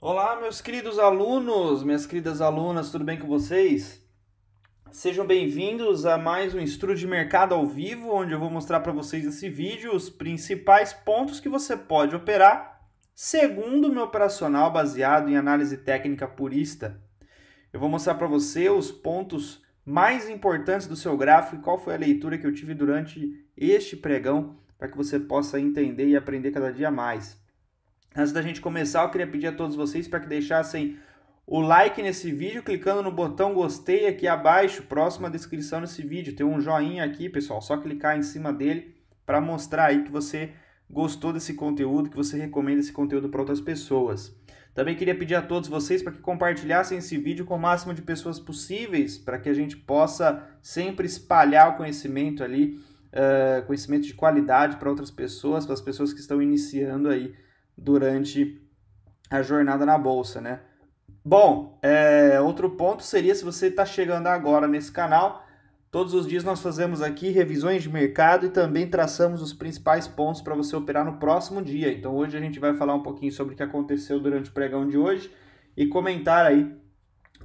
Olá, meus queridos alunos, minhas queridas alunas, tudo bem com vocês? Sejam bem-vindos a mais um estudo de mercado ao vivo, onde eu vou mostrar para vocês nesse vídeo os principais pontos que você pode operar segundo o meu operacional baseado em análise técnica purista. Eu vou mostrar para você os pontos mais importantes do seu gráfico e qual foi a leitura que eu tive durante este pregão para que você possa entender e aprender cada dia mais. Antes da gente começar, eu queria pedir a todos vocês para que deixassem o like nesse vídeo, clicando no botão gostei aqui abaixo, próximo à descrição desse vídeo. Tem um joinha aqui, pessoal, só clicar em cima dele para mostrar aí que você gostou desse conteúdo, que você recomenda esse conteúdo para outras pessoas. Também queria pedir a todos vocês para que compartilhassem esse vídeo com o máximo de pessoas possíveis, para que a gente possa sempre espalhar o conhecimento ali, uh, conhecimento de qualidade para outras pessoas, para as pessoas que estão iniciando aí durante a jornada na bolsa, né? Bom, é, outro ponto seria se você está chegando agora nesse canal. Todos os dias nós fazemos aqui revisões de mercado e também traçamos os principais pontos para você operar no próximo dia. Então hoje a gente vai falar um pouquinho sobre o que aconteceu durante o pregão de hoje e comentar aí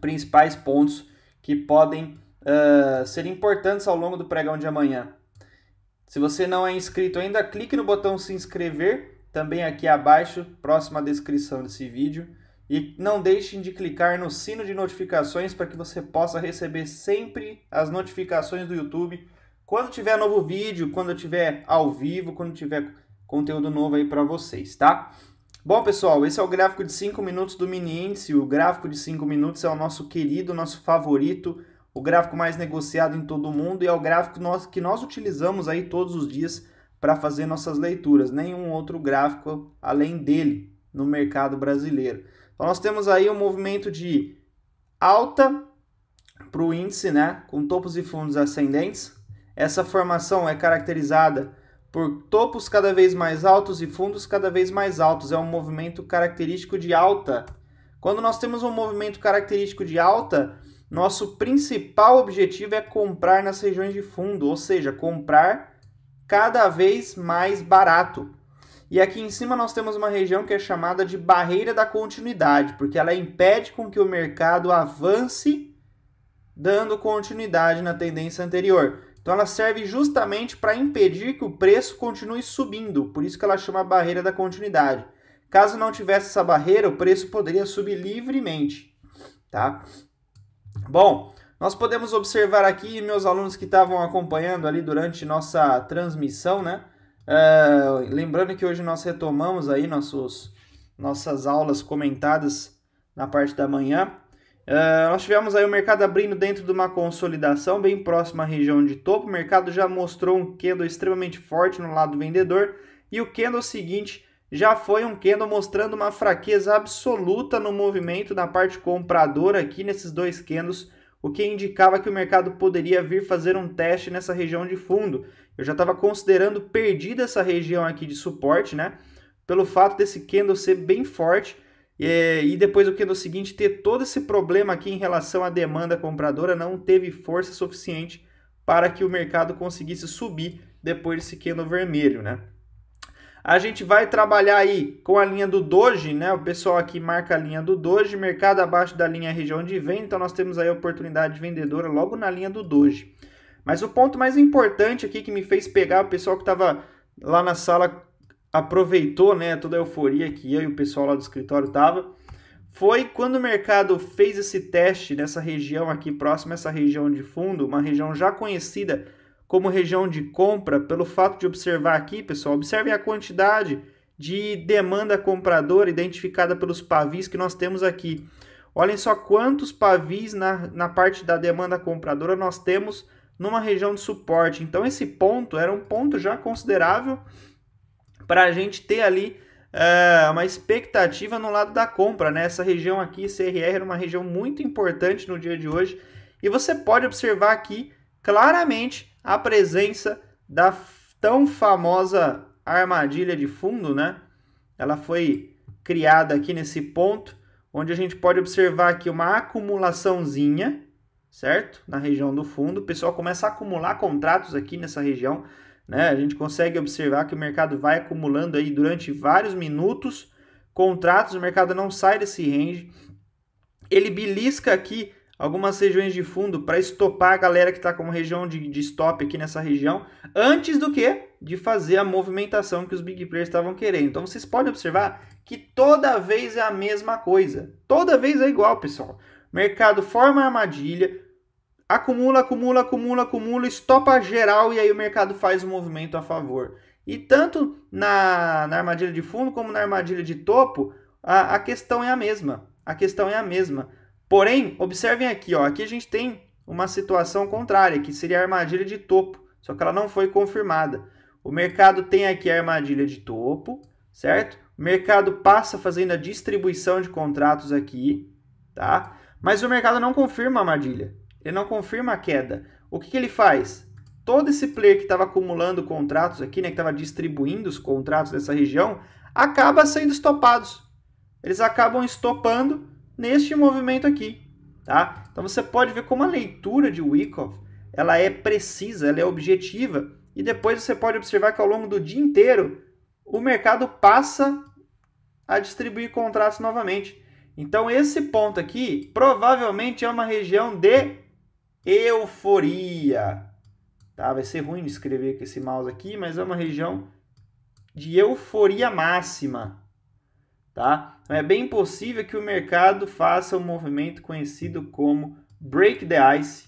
principais pontos que podem uh, ser importantes ao longo do pregão de amanhã. Se você não é inscrito ainda, clique no botão se inscrever também aqui abaixo, próximo à descrição desse vídeo. E não deixem de clicar no sino de notificações para que você possa receber sempre as notificações do YouTube quando tiver novo vídeo, quando tiver ao vivo, quando tiver conteúdo novo aí para vocês, tá? Bom, pessoal, esse é o gráfico de 5 minutos do mini índice. O gráfico de 5 minutos é o nosso querido, nosso favorito, o gráfico mais negociado em todo o mundo e é o gráfico nós, que nós utilizamos aí todos os dias para fazer nossas leituras, nenhum outro gráfico além dele no mercado brasileiro. Então nós temos aí um movimento de alta para o índice, né, com topos e fundos ascendentes. Essa formação é caracterizada por topos cada vez mais altos e fundos cada vez mais altos. É um movimento característico de alta. Quando nós temos um movimento característico de alta, nosso principal objetivo é comprar nas regiões de fundo, ou seja, comprar cada vez mais barato. E aqui em cima nós temos uma região que é chamada de barreira da continuidade, porque ela impede com que o mercado avance, dando continuidade na tendência anterior. Então ela serve justamente para impedir que o preço continue subindo, por isso que ela chama barreira da continuidade. Caso não tivesse essa barreira, o preço poderia subir livremente, tá? Bom, nós podemos observar aqui, meus alunos que estavam acompanhando ali durante nossa transmissão, né? Uh, lembrando que hoje nós retomamos aí nossos, nossas aulas comentadas na parte da manhã. Uh, nós tivemos aí o mercado abrindo dentro de uma consolidação bem próxima à região de topo. O mercado já mostrou um candle extremamente forte no lado vendedor e o candle seguinte já foi um candle mostrando uma fraqueza absoluta no movimento da parte compradora aqui nesses dois candles o que indicava que o mercado poderia vir fazer um teste nessa região de fundo. Eu já estava considerando perdida essa região aqui de suporte, né? Pelo fato desse candle ser bem forte é, e depois o candle seguinte ter todo esse problema aqui em relação à demanda compradora, não teve força suficiente para que o mercado conseguisse subir depois desse candle vermelho, né? A gente vai trabalhar aí com a linha do Doji, né? O pessoal aqui marca a linha do Doji, mercado abaixo da linha região de venda, então nós temos aí a oportunidade vendedora logo na linha do Doji. Mas o ponto mais importante aqui que me fez pegar o pessoal que estava lá na sala aproveitou, né, toda a euforia que eu e o pessoal lá do escritório tava, foi quando o mercado fez esse teste nessa região aqui próxima essa região de fundo, uma região já conhecida como região de compra pelo fato de observar aqui, pessoal, observem a quantidade de demanda compradora identificada pelos pavis que nós temos aqui. Olhem só quantos pavis na, na parte da demanda compradora nós temos numa região de suporte. Então, esse ponto era um ponto já considerável para a gente ter ali eh, uma expectativa no lado da compra. Né? Essa região aqui, CRR, era uma região muito importante no dia de hoje. E você pode observar aqui claramente a presença da tão famosa armadilha de fundo, né? Ela foi criada aqui nesse ponto, onde a gente pode observar aqui uma acumulaçãozinha, certo? Na região do fundo, o pessoal começa a acumular contratos aqui nessa região, né? A gente consegue observar que o mercado vai acumulando aí durante vários minutos contratos, o mercado não sai desse range. Ele belisca aqui algumas regiões de fundo para estopar a galera que está como região de, de stop aqui nessa região, antes do que de fazer a movimentação que os big players estavam querendo. Então vocês podem observar que toda vez é a mesma coisa. Toda vez é igual, pessoal. Mercado forma armadilha, acumula, acumula, acumula, acumula, estopa geral e aí o mercado faz um movimento a favor. E tanto na, na armadilha de fundo como na armadilha de topo, a, a questão é a mesma. A questão é a mesma Porém, observem aqui, ó, aqui a gente tem uma situação contrária, que seria a armadilha de topo, só que ela não foi confirmada. O mercado tem aqui a armadilha de topo, certo? O mercado passa fazendo a distribuição de contratos aqui, tá? Mas o mercado não confirma a armadilha, ele não confirma a queda. O que, que ele faz? Todo esse player que estava acumulando contratos aqui, né, que estava distribuindo os contratos dessa região, acaba sendo estopados. Eles acabam estopando neste movimento aqui, tá? Então você pode ver como a leitura de Wyckoff, ela é precisa, ela é objetiva, e depois você pode observar que ao longo do dia inteiro o mercado passa a distribuir contratos novamente. Então esse ponto aqui provavelmente é uma região de euforia. Tá? Vai ser ruim de escrever com esse mouse aqui, mas é uma região de euforia máxima. Tá? Então é bem possível que o mercado faça um movimento conhecido como break the ice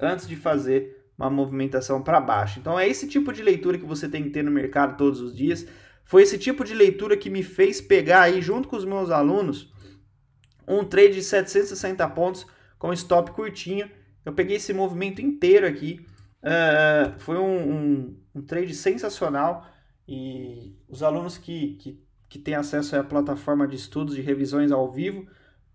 antes de fazer uma movimentação para baixo. Então é esse tipo de leitura que você tem que ter no mercado todos os dias. Foi esse tipo de leitura que me fez pegar aí junto com os meus alunos um trade de 760 pontos com stop curtinho. Eu peguei esse movimento inteiro aqui. Uh, foi um, um, um, trade sensacional e os alunos que, que que tem acesso à plataforma de estudos de revisões ao vivo,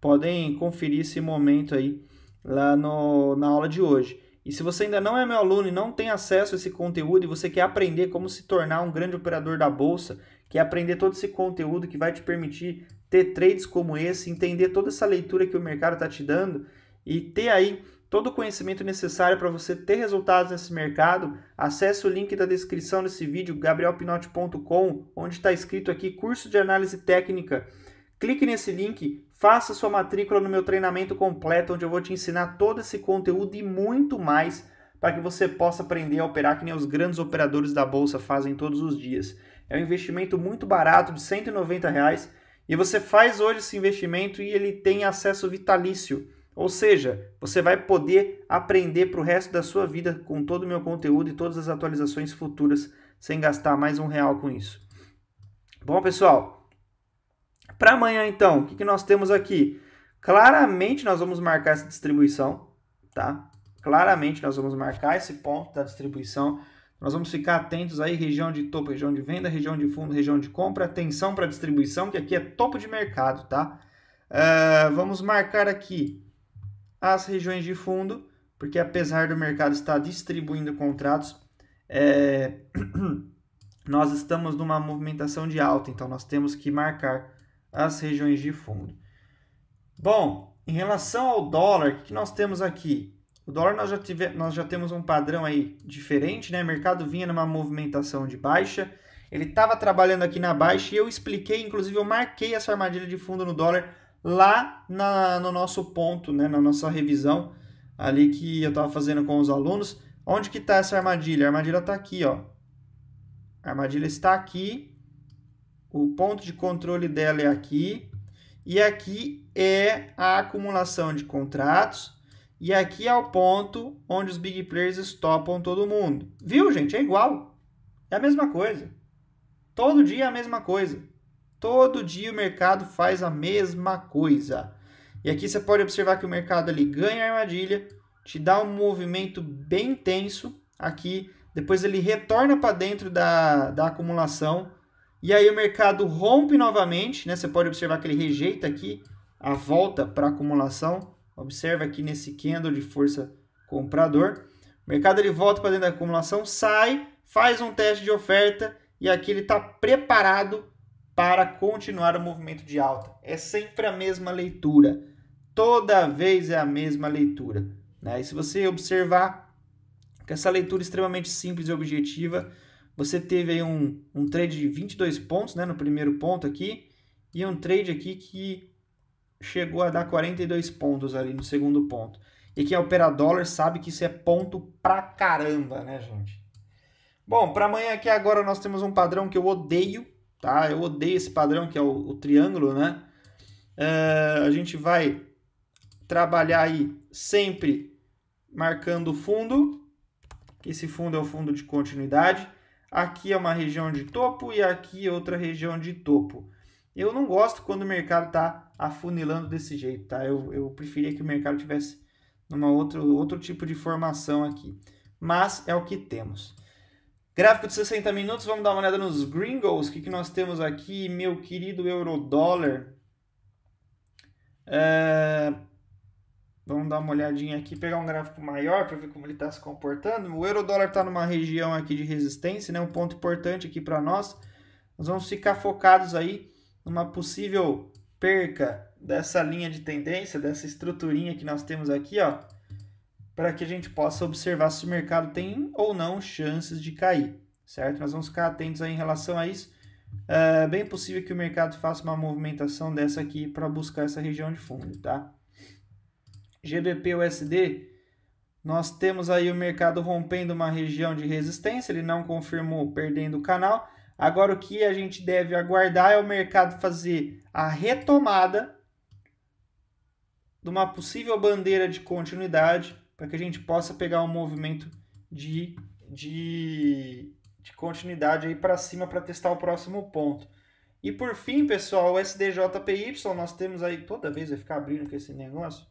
podem conferir esse momento aí lá no, na aula de hoje. E se você ainda não é meu aluno e não tem acesso a esse conteúdo e você quer aprender como se tornar um grande operador da bolsa, quer aprender todo esse conteúdo que vai te permitir ter trades como esse, entender toda essa leitura que o mercado está te dando e ter aí Todo o conhecimento necessário para você ter resultados nesse mercado, acesse o link da descrição desse vídeo, gabrielpinotti.com, onde está escrito aqui curso de análise técnica. Clique nesse link, faça sua matrícula no meu treinamento completo, onde eu vou te ensinar todo esse conteúdo e muito mais para que você possa aprender a operar que nem os grandes operadores da bolsa fazem todos os dias. É um investimento muito barato, de R$ 190, reais, e você faz hoje esse investimento e ele tem acesso vitalício. Ou seja, você vai poder aprender para o resto da sua vida com todo o meu conteúdo e todas as atualizações futuras sem gastar mais um real com isso. Bom, pessoal, para amanhã então, o que, que nós temos aqui? Claramente nós vamos marcar essa distribuição, tá? Claramente nós vamos marcar esse ponto da distribuição. Nós vamos ficar atentos aí, região de topo, região de venda, região de fundo, região de compra. Atenção para distribuição, que aqui é topo de mercado, tá? Uh, vamos marcar aqui as regiões de fundo, porque apesar do mercado estar distribuindo contratos, é, nós estamos numa movimentação de alta, então nós temos que marcar as regiões de fundo. Bom, em relação ao dólar, o que nós temos aqui? O dólar nós já, tive, nós já temos um padrão aí diferente, né? O mercado vinha numa movimentação de baixa, ele estava trabalhando aqui na baixa e eu expliquei, inclusive eu marquei essa armadilha de fundo no dólar lá na, no nosso ponto, né, na nossa revisão ali que eu estava fazendo com os alunos. Onde que está essa armadilha? A armadilha está aqui, ó. A armadilha está aqui. O ponto de controle dela é aqui. E aqui é a acumulação de contratos. E aqui é o ponto onde os big players estopam todo mundo. Viu, gente? É igual. É a mesma coisa. Todo dia é a mesma coisa. Todo dia o mercado faz a mesma coisa. E aqui você pode observar que o mercado ali ganha a armadilha, te dá um movimento bem intenso aqui, depois ele retorna para dentro da, da acumulação, e aí o mercado rompe novamente, né? Você pode observar que ele rejeita aqui a volta para acumulação. Observa aqui nesse candle de força comprador. O mercado ele volta para dentro da acumulação, sai, faz um teste de oferta e aqui ele está preparado para continuar o movimento de alta. É sempre a mesma leitura. Toda vez é a mesma leitura. Né? E se você observar que essa leitura é extremamente simples e objetiva, você teve aí um, um trade de 22 pontos né, no primeiro ponto aqui, e um trade aqui que chegou a dar 42 pontos ali no segundo ponto. E quem opera dólar sabe que isso é ponto pra caramba, né, gente? Bom, para amanhã aqui agora nós temos um padrão que eu odeio, tá? Eu odeio esse padrão que é o, o triângulo, né? É, a gente vai trabalhar aí sempre marcando o fundo. Esse fundo é o fundo de continuidade. Aqui é uma região de topo e aqui é outra região de topo. Eu não gosto quando o mercado está afunilando desse jeito, tá? Eu, eu preferia que o mercado tivesse numa outro, outro tipo de formação aqui. Mas é o que temos. Gráfico de 60 minutos, vamos dar uma olhada nos gringos. O que, que nós temos aqui, meu querido eurodólar? É... Vamos dar uma olhadinha aqui, pegar um gráfico maior para ver como ele está se comportando. O eurodólar está numa região aqui de resistência, né? um ponto importante aqui para nós. Nós vamos ficar focados aí numa possível perca dessa linha de tendência, dessa estruturinha que nós temos aqui, ó para que a gente possa observar se o mercado tem ou não chances de cair, certo? Nós vamos ficar atentos aí em relação a isso. É bem possível que o mercado faça uma movimentação dessa aqui para buscar essa região de fundo, tá? GBP USD, nós temos aí o mercado rompendo uma região de resistência, ele não confirmou perdendo o canal. Agora o que a gente deve aguardar é o mercado fazer a retomada de uma possível bandeira de continuidade para que a gente possa pegar um movimento de, de, de continuidade aí para cima para testar o próximo ponto. E por fim, pessoal, o SDJPY, nós temos aí, toda vez vai ficar abrindo com esse negócio,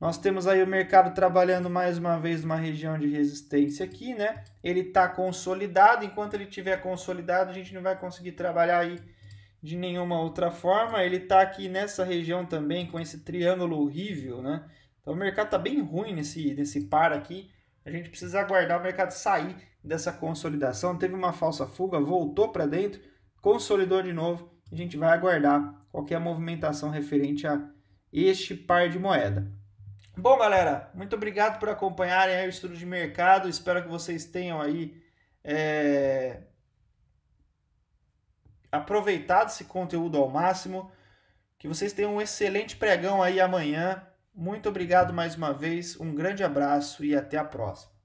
nós temos aí o mercado trabalhando mais uma vez uma região de resistência aqui, né? Ele está consolidado, enquanto ele estiver consolidado, a gente não vai conseguir trabalhar aí de nenhuma outra forma. Ele está aqui nessa região também, com esse triângulo horrível, né? Então o mercado está bem ruim nesse, nesse par aqui. A gente precisa aguardar o mercado sair dessa consolidação. Teve uma falsa fuga, voltou para dentro, consolidou de novo. A gente vai aguardar qualquer movimentação referente a este par de moeda. Bom, galera, muito obrigado por acompanharem o estudo de mercado. Espero que vocês tenham aí é... aproveitado esse conteúdo ao máximo. Que vocês tenham um excelente pregão aí amanhã. Muito obrigado mais uma vez, um grande abraço e até a próxima.